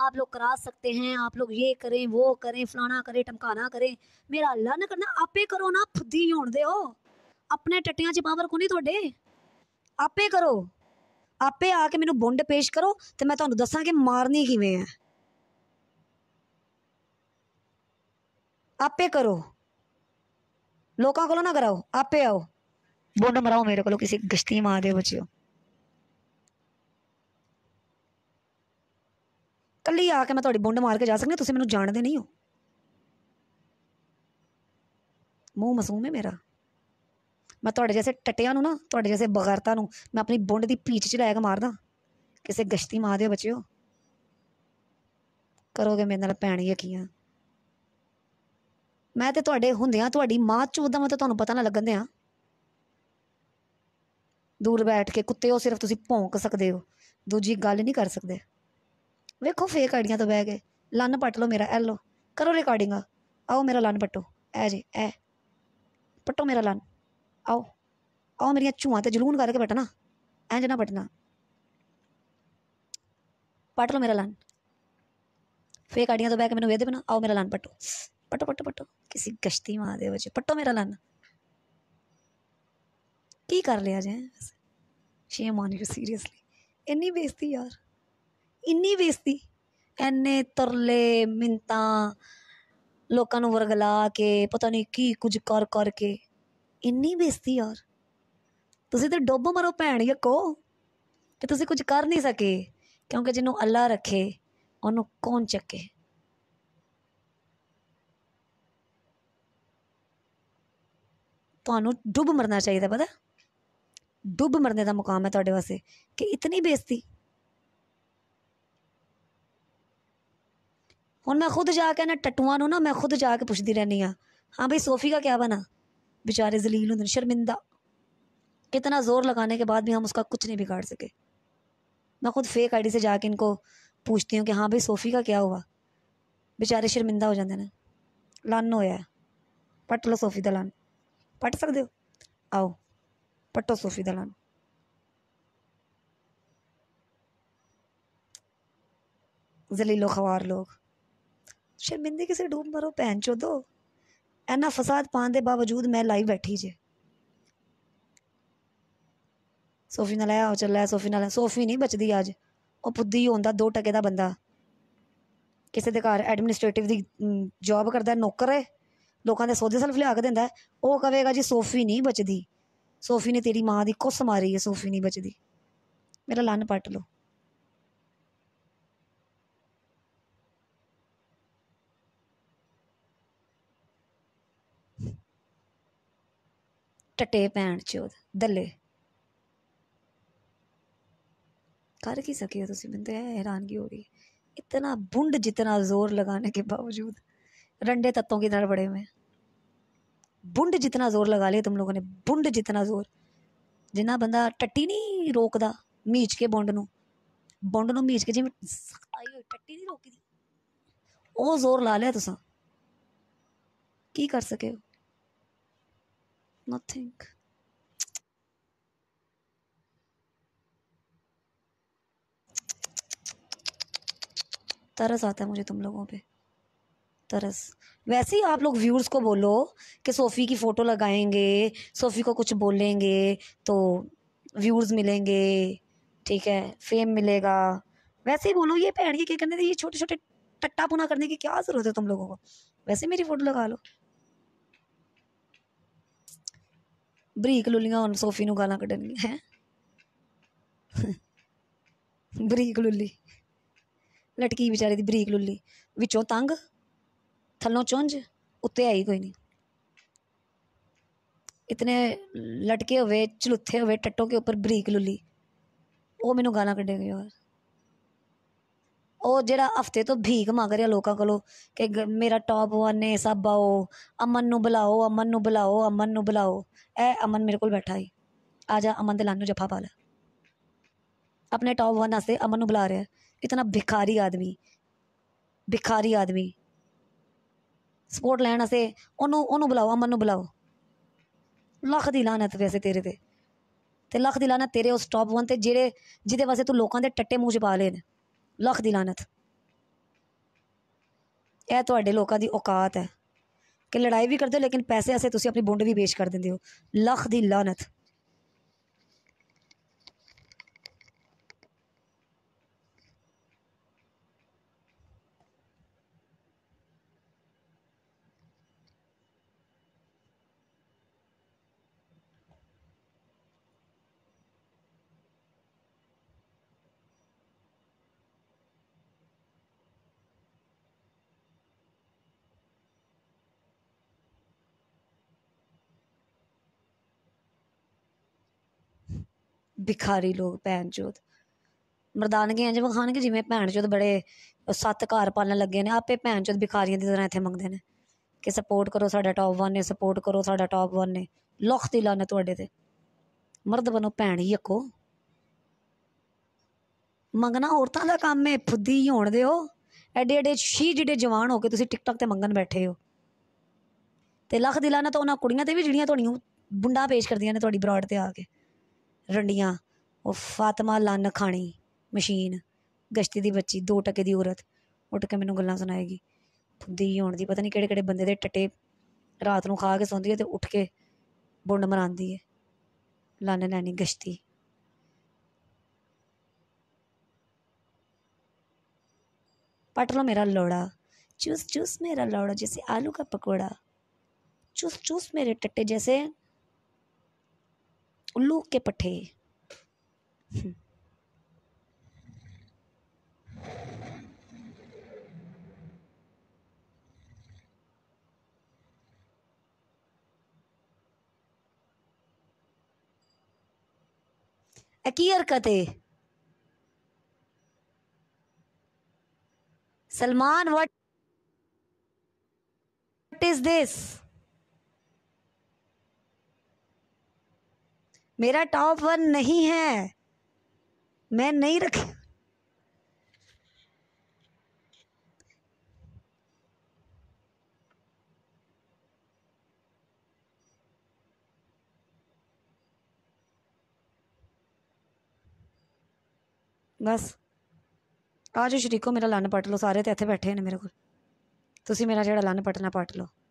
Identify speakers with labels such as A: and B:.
A: आप लोग करा सकते हैं आप लोग ये करें वो करें फलाना करें टमकाना करें ਮੇਰਾ ਅੱਲਾ ਨਾ ਕਰਨਾ ਆਪੇ ਕਰੋ ਨਾ ਫੁੱਦੀ ਹੋਣ ਦਿਓ ਆਪਣੇ ਟੱਟਿਆਂ 'ਚ ਪਾਵਰ ਕੋ ਨਹੀਂ ਤੁਹਾਡੇ ਆਪੇ ਕਰੋ ਆਪੇ ਆ ਕੇ ਮੈਨੂੰ ਬੁੰਡ ਪੇਸ਼ ਕਰੋ ਤੇ ਮੈਂ ਤੁਹਾਨੂੰ ਦੱਸਾਂ ਕਿ ਮਾਰਨੀ ਕਿਵੇਂ ਹੈ ਆਪੇ ਕਰੋ ਲੋਕਾਂ ਕੋਲੋਂ ਨਾ ਕਰਾਓ ਆਪੇ ਆਓ ਬੁੰਡ ਮਰਾਓ ਮੇਰੇ ਕੋਲੋਂ ਕਿਸੇ ਗਸ਼ਤੀ ਮਾਂ ਦੇ ਬੱਚਿਓ ਕੱਲੀ ਆ ਕੇ ਮੈਂ ਤੁਹਾਡੀ ਬੁੰਡ ਮਾਰ ਕੇ ਜਾ ਸਕਦੀ ਤੁਸੀਂ ਮੈਨੂੰ ਜਾਣਦੇ ਨਹੀਂ ਹੋ ਮੂੰਹ ਮਸੂਮ ਹੈ ਮੇਰਾ ਮੈਂ ਤੁਹਾਡੇ ਜੈਸੇ ਟਟਿਆਂ ਨੂੰ ਨਾ ਤੁਹਾਡੇ ਜੈਸੇ ਬਗਰਤਾ ਨੂੰ ਮੈਂ ਆਪਣੀ ਬੁੰਡ ਦੀ ਪੀਚ 'ਚ ਲੈ ਕੇ ਮਾਰਦਾ ਕਿਸੇ ਗਸ਼ਤੀ ਮਾਰ ਦੇ ਬੱਚਿਓ ਕਰੋਗੇ ਮੇਰੇ ਨਾਲ ਪੈਣੀ ਯਕੀਨ ਮੈਂ ਤੇ ਤੁਹਾਡੇ ਹੁੰਦਿਆਂ ਤੁਹਾਡੀ ਮਾਂ ਚੋਦਾ ਮੈਂ ਤਾਂ ਤੁਹਾਨੂੰ ਪਤਾ ਨਾ ਲੱਗਣ ਦਿਆਂ ਦੂਰ ਬੈਠ ਕੇ ਕੁੱਤੇ ਉਹ ਸਿਰਫ ਤੁਸੀਂ ਭੌਂਕ ਸਕਦੇ ਹੋ ਦੂਜੀ ਗੱਲ ਨਹੀਂ ਕਰ ਸਕਦੇ ਵੇਖੋ ਫੇਕ ਆਈਡੀਆਂ ਤੋਂ ਬਹਿ ਗਏ ਲੰਨ ਪੱਟ ਲਓ ਮੇਰਾ ਐ ਲਓ ਕਰੋ ਰਿਕਾਰਡਿੰਗ ਆਓ ਮੇਰਾ ਲੰਨ ਪੱਟੋ ਐ ਜੇ ਐ ਪੱਟੋ ਮੇਰਾ ਲੰਨ ਆਓ ਆਓ ਮੇਰੀਆਂ ਝੂਆਂ ਤੇ ਜਲੂਨ ਕਰਕੇ ਪਟਣਾ ਐ ਨਾ ਬਟਣਾ ਪੱਟ ਲਓ ਮੇਰਾ ਲੰਨ ਫੇਕ ਆਈਡੀਆਂ ਤੋਂ ਬਹਿ ਕੇ ਮੈਨੂੰ ਵੇਦੇ ਬਣਾ ਆਓ ਮੇਰਾ ਲੰਨ ਪੱਟੋ ਪੱਟੋ ਪੱਟੋ ਪੱਟੋ ਕਿਸੇ ਗਸ਼ਤੀ ਮਾਂ ਦੇ ਵਿੱਚ ਪੱਟੋ ਮੇਰਾ ਲੰਨ ਕੀ ਕਰ ਲਿਆ ਜੇ ਸ਼ੇਮ ਆਨ ਯੂ ਸੀਰੀਅਸਲੀ ਇੰਨੀ ਬੇਇੱਜ਼ਤੀ ਯਾਰ ਇੰਨੀ ਬੇਇੱਜ਼ਤੀ ਐਨੇ ਤਰਲੇ ਮਿੰਤਾ ਲੋਕਾਂ ਨੂੰ ਵਰਗਲਾ ਕੇ ਪਤਾ ਨਹੀਂ ਕੀ ਕੁਝ ਕਰ ਕਰਕੇ ਇੰਨੀ ਬੇਇੱਜ਼ਤੀ ਯਾਰ ਤੁਸੀਂ ਤਾਂ ਡੁੱਬ ਮਰੋ ਭੈਣ ਯਕੋ ਕਿ ਤੁਸੀਂ ਕੁਝ ਕਰ ਨਹੀਂ ਸਕੇ ਕਿਉਂਕਿ ਜਿਹਨੂੰ ਅੱਲਾ ਰੱਖੇ ਉਹਨੂੰ ਕੌਣ ਚੱਕੇ ਤੁਹਾਨੂੰ ਡੁੱਬ ਮਰਨਾ ਚਾਹੀਦਾ ਪਤਾ ਡੁੱਬ ਮਰਨੇ ਦਾ ਮੁਕਾਮ ਹੈ ਤੁਹਾਡੇ ਵਾਸਤੇ ਕਿ ਇਤਨੀ ਬੇਇੱਜ਼ਤੀ हूँ मैं खुद जाके ना टटुआ ना मैं खुद जाके पुछती रहनी हाँ हाँ भाई सोफी का क्या बना बेचारे जलील होंगे शर्मिंदा कितना ज़ोर लगाने के बाद भी हम उसका कुछ नहीं बिगाड़ सके मैं खुद फेक आईडी से जाके इनको पूछती हूँ कि हाँ भाई सोफ़ी का क्या हुआ बेचारे शर्मिंदा हो जाते हैं लान होया पट लो सोफ़ी दलान पट सकते हो आओ पट्टो सोफ़ी दलान जलीलो खवार लोग ਸ਼ਰਮਿੰਦੇ ਕਿਸੇ ਡੂਬ ਮਰੋ ਭੈਣ ਚੋਦੋ ਐਨਾ ਫਸਾਦ ਪਾਣ ਦੇ ਬਾਵਜੂਦ ਮੈਂ ਲਾਈ ਬੈਠੀ ਜੇ ਸੋਫੀ ਨਾਲ ਆਇਆ ਚੱਲਿਆ ਸੋਫੀ ਨਾਲ ਸੋਫੀ ਨਹੀਂ ਬਚਦੀ ਅੱਜ ਉਹ ਪੁੱਦੀ ਹੁੰਦਾ 2 ਟਕੇ ਦਾ ਬੰਦਾ ਕਿਸੇ ਦੇ ਘਰ ਐਡਮਿਨਿਸਟ੍ਰੇਟਿਵ ਦੀ ਜੌਬ ਕਰਦਾ ਨੌਕਰ ਹੈ ਲੋਕਾਂ ਦੇ ਸੋਦੇ ਸਲਫ ਲਿਆ ਕੇ ਦਿੰਦਾ ਉਹ ਕਹੇਗਾ ਜੀ ਸੋਫੀ ਨਹੀਂ ਬਚਦੀ ਸੋਫੀ ਨੇ ਤੇਰੀ ਮਾਂ ਦੀ ਕੁੱਸ ਮਾਰੀ ਹੈ ਸੋਫੀ ਨਹੀਂ ਬਚਦੀ ਮੇਰਾ ਲੰਨ ਪੱਟ ਲੋ ਟਟੇ ਪੈਣ ਚੋਦ ਦੱਲੇ ਕਰ ਕੀ ਸਕਿਆ ਤੁਸੀਂ ਬੰਦੇ ਹੈਰਾਨਗੀ ਹੋ ਗਈ ਇਤਨਾ ਬੁੰਡ ਜਿਤਨਾ ਜ਼ੋਰ ਲਗਾਣੇ ਕੇ ਬਾਵਜੂਦ ਰੰਡੇ ਤੱਤੋਂ ਕੀ ਨਾਲ ਬੜੇ ਹੋਏ ਬੁੰਡ ਜਿਤਨਾ ਜ਼ੋਰ ਲਗਾ ਲਿਆ ਤੁਮ ਲੋਗੋ ਨੇ ਬੁੰਡ ਜਿਤਨਾ ਜ਼ੋਰ ਜਿੰਨਾ ਬੰਦਾ ਟੱਟੀ ਨਹੀਂ ਰੋਕਦਾ ਮੀਚ ਕੇ ਬੁੰਡ ਨੂੰ ਬੁੰਡ ਨੂੰ ਮੀਚ ਕੇ ਜਿਵੇਂ ਆਈ ਹੋਈ ਟੱਟੀ ਨਹੀਂ ਰੋਕਦੀ ਉਹ ਜ਼ੋਰ ਲਾ ਲਿਆ ਤੁਸੀਂ ਕੀ ਕਰ ਸਕੇ ਹੋ nothing. तरस आता है मुझे तुम लोगों पे तरस वैसे ही आप लोग व्यूअर्स को बोलो कि सोफ़ी की फ़ोटो लगाएंगे सोफ़ी को कुछ बोलेंगे तो व्यूअर्स मिलेंगे ठीक है फेम मिलेगा वैसे ही बोलो ये पहन के क्या करने थे ये छोटे छोटे टट्टा पुना करने की क्या ज़रूरत है तुम लोगों को वैसे मेरी फ़ोटो लगा लो ਬਰੀਕ ਲੁੱਲੀਆਂ ਹੁਣ ਸੋਫੀ ਨੂੰ ਗਾਲਾਂ ਕੱਢਣਗੀਆਂ ਹੈ ਬਰੀਕ ਲੁੱਲੀ ਲਟਕੀ ਵਿਚਾਰੇ ਦੀ ਬਰੀਕ ਲੁੱਲੀ ਵਿੱਚੋਂ ਤੰਗ ਥੱਲੋਂ ਚੁੰਝ ਉੱਤੇ ਆਈ ਕੋਈ ਨਹੀਂ ਇਤਨੇ ਲਟਕੇ ਹੋਵੇ ਚਲੁੱਥੇ ਹੋਵੇ ਟੱਟੋ ਕੇ ਉੱਪਰ ਬਰੀਕ ਲੁੱਲੀ ਉਹ ਮੈਨੂੰ ਗਾਲਾਂ ਕੱਢੇਗੀ ਯਾਰ ਉਹ ਜਿਹੜਾ ਹਫ਼ਤੇ ਤੋਂ ਭੀਖ ਮੰਗ ਰਿਹਾ ਲੋਕਾਂ ਕੋਲੋਂ ਕਿ ਮੇਰਾ ਟੌਪ ਵਨ ਹੈ ਸਭ ਆਓ ਅਮਨ ਨੂੰ ਬੁਲਾਓ ਅਮਨ ਨੂੰ ਬੁਲਾਓ ਅਮਨ ਨੂੰ ਬੁਲਾਓ ਐ ਅਮਨ ਮੇਰੇ ਕੋਲ ਬੈਠਾ ਹੈ ਆ ਜਾ ਅਮਨ ਦੇ ਲਾਨੂ ਜਫਾ ਪਾ ਲੈ ਆਪਣੇ ਟੌਪ ਵਨ ਵਾਸਤੇ ਅਮਨ ਨੂੰ ਬੁਲਾ ਰਿਹਾ ਇਤਨਾ ਭਿਖਾਰੀ ਆਦਮੀ ਭਿਖਾਰੀ ਆਦਮੀ ਸਪੋਰਟ ਲੈਣ ਅਸੇ ਉਹਨੂੰ ਉਹਨੂੰ ਬੁਲਾਓ ਅਮਨ ਨੂੰ ਬੁਲਾਓ ਲੱਖ ਦੀ ਲਾਨਤ ਵੈਸੇ ਤੇਰੇ ਤੇ ਤੇ ਲੱਖ ਦੀ ਲਾਨਤ ਤੇਰੇ ਉਸ ਟੌਪ ਵਨ ਤੇ ਜਿਹੜੇ ਜਿਹਦੇ ਵਾਸਤੇ ਤੂੰ ਲੋਕਾਂ ਦੇ ਟੱਟੇ ਮੂੰਹ 'ਚ ਪਾ ਲਏ ਨੇ ਲੱਖ ਦੀ ਲਾਨਤ ਇਹ ਤੁਹਾਡੇ ਲੋਕਾਂ ਦੀ ਔਕਾਤ ਹੈ ਕਿ ਲੜਾਈ ਵੀ ਕਰਦੇ ਹੋ ਲੇਕਿਨ ਪੈਸੇ ਐਸੇ ਤੁਸੀਂ ਆਪਣੀ ਬੁੰਡ ਵੀ ਵੇਚ ਕਰ ਦਿੰਦੇ ਹੋ ਲੱਖ ਦੀ ਲਾਨਤ ਭਿਖਾਰੀ ਲੋਕ ਭੈਣ ਚੋਦ ਮਰਦਾਨਗੇ ਅੰਜ ਜਿਵੇਂ ਕੇ ਜਿਵੇਂ ਭੈਣ ਚੋਦ ਬੜੇ ਸੱਤ ਘਰ ਪਾਲਣ ਲੱਗੇ ਨੇ ਆਪੇ ਭੈਣ ਚੋਦ ਭਿਖਾਰੀਆਂ ਦੀ ਤਰ੍ਹਾਂ ਇੱਥੇ ਮੰਗਦੇ ਨੇ ਕਿ ਸਪੋਰਟ ਕਰੋ ਸਾਡਾ ਟੌਪ 1 ਨੇ ਸਪੋਰਟ ਕਰੋ ਸਾਡਾ ਟੌਪ 1 ਨੇ ਲੋਖ ਦੀ ਲਾਨਾ ਤੁਹਾਡੇ ਤੇ ਮਰਦ ਬਨੋ ਭੈਣ ਹੀ ਇੱਕੋ ਮੰਗਣਾ ਔਰਤਾਂ ਦਾ ਕੰਮ ਹੈ ਫੁੱਦੀ ਹੋਣ ਦਿਓ ਐਡੇ ਐਡੇ ਛੀ ਜਿਹੜੇ ਜਵਾਨ ਹੋ ਕੇ ਤੁਸੀਂ ਟਿਕਟੌਕ ਤੇ ਮੰਗਣ ਬੈਠੇ ਹੋ ਤੇ ਲੱਖ ਦੀ ਤਾਂ ਉਹਨਾਂ ਕੁੜੀਆਂ ਤੇ ਵੀ ਜਿਹੜੀਆਂ ਤੁਹਾਡੀਆਂ ਬੁੰਡਾ ਪੇਸ਼ ਕਰਦੀਆਂ ਨੇ ਤੁਹਾਡੀ ਬਰਾਡ ਤੇ ਆ ਕੇ ਰੰਡੀਆਂ ਉਹ ਫਾਤਮਾ ਲੰਨ ਖਾਣੀ ਮਸ਼ੀਨ ਗਸ਼ਤੀ ਦੀ ਬੱਚੀ 2 ਟਕੇ ਦੀ ਔਰਤ ਉੱਠ ਕੇ ਮੈਨੂੰ ਗੱਲਾਂ ਸੁਣਾਏਗੀ ਫੁੱਦੀ ਹੋਣ ਦੀ ਪਤਾ ਨਹੀਂ ਕਿਹੜੇ ਕਿਹੜੇ ਬੰਦੇ ਦੇ ਟੱਟੇ ਰਾਤ ਨੂੰ ਖਾ ਕੇ ਸੌਂਦੀ ਹੈ ਤੇ ਉੱਠ ਕੇ ਬੁੰਡ ਮਰਾਂਦੀ ਹੈ ਲੰਨ ਲੈਣੀ ਗਸ਼ਤੀ पट ਮੇਰਾ ਲੋੜਾ ਚੂਸ ਚੂਸ ਮੇਰਾ ਲੋੜਾ ਜਿਵੇਂ ਆਲੂ ਦਾ ਪਕੌੜਾ ਚੂਸ ਚੂਸ ਮੇਰੇ ਟੱਟੇ ਜਿਵੇਂ उल्लू के पठे की हरकत है सलमान व्हाट इज दिस मेरा टॉप वन नहीं है मैं नहीं रख बस आज श्रीको मेरा लन पट लो सारे तो इतने बैठे ने मेरे को तुसी मेरा जो लन पटना पट लो